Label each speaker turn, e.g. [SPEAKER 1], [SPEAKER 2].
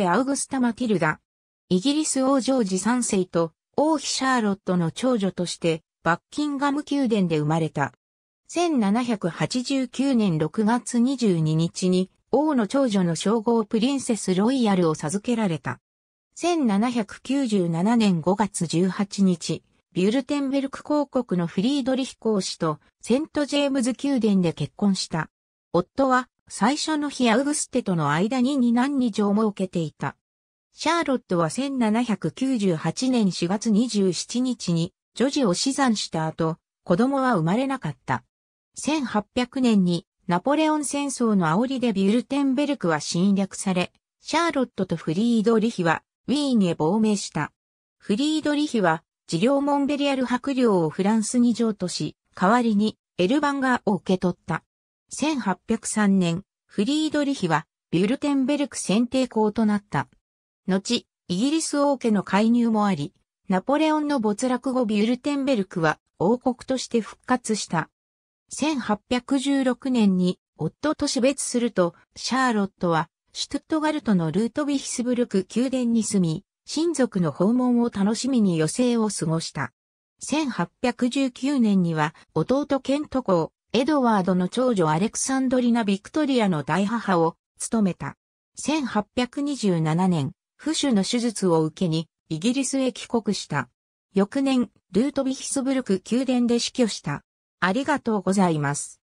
[SPEAKER 1] てアウグスタ・マティルダ。イギリス王ジョージ3世と王妃シャーロットの長女としてバッキンガム宮殿で生まれた。1789年6月22日に王の長女の称号プリンセスロイヤルを授けられた。1797年5月18日、ビュルテンベルク公国のフリードリヒ公使とセントジェームズ宮殿で結婚した。夫は最初の日アウグステとの間に二男二女を設けていた。シャーロットは1798年4月27日に女児を死産した後、子供は生まれなかった。1800年にナポレオン戦争の煽りでビュルテンベルクは侵略され、シャーロットとフリードリヒはウィーンへ亡命した。フリードリヒは治療モンベリアル白領をフランスに譲渡し、代わりにエルバンガーを受け取った。1803年、フリードリヒは、ビュルテンベルク選定校となった。後、イギリス王家の介入もあり、ナポレオンの没落後ビュルテンベルクは王国として復活した。1816年に夫と死別すると、シャーロットはシュトゥットガルトのルートヴィヒスブルク宮殿に住み、親族の訪問を楽しみに余生を過ごした。1819年には弟ケント公、エドワードの長女アレクサンドリナ・ビクトリアの大母を務めた。1827年、不種の手術を受けにイギリスへ帰国した。翌年、ルートヴィヒスブルク宮殿で死去した。ありがとうございます。